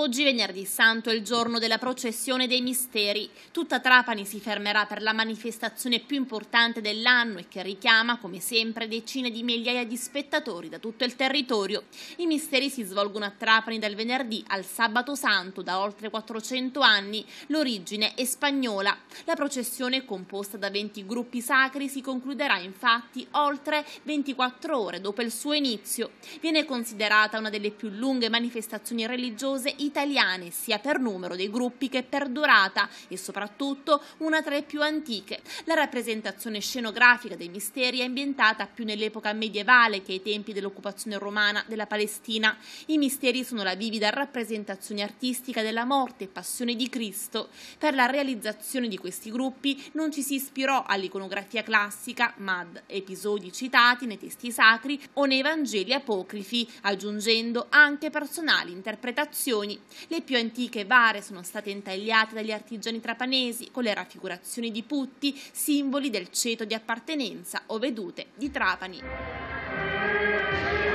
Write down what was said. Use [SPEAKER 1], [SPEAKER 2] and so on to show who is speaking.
[SPEAKER 1] Oggi venerdì santo è il giorno della processione dei misteri. Tutta Trapani si fermerà per la manifestazione più importante dell'anno e che richiama, come sempre, decine di migliaia di spettatori da tutto il territorio. I misteri si svolgono a Trapani dal venerdì al sabato santo da oltre 400 anni. L'origine è spagnola. La processione, composta da 20 gruppi sacri, si concluderà infatti oltre 24 ore dopo il suo inizio. Viene considerata una delle più lunghe manifestazioni religiose italiane italiane, sia per numero dei gruppi che per durata e soprattutto una tra le più antiche. La rappresentazione scenografica dei misteri è ambientata più nell'epoca medievale che ai tempi dell'occupazione romana della Palestina. I misteri sono la vivida rappresentazione artistica della morte e passione di Cristo. Per la realizzazione di questi gruppi non ci si ispirò all'iconografia classica, ma ad episodi citati nei testi sacri o nei Vangeli apocrifi, aggiungendo anche personali interpretazioni le più antiche bare sono state intagliate dagli artigiani trapanesi con le raffigurazioni di putti, simboli del ceto di appartenenza o vedute di Trapani.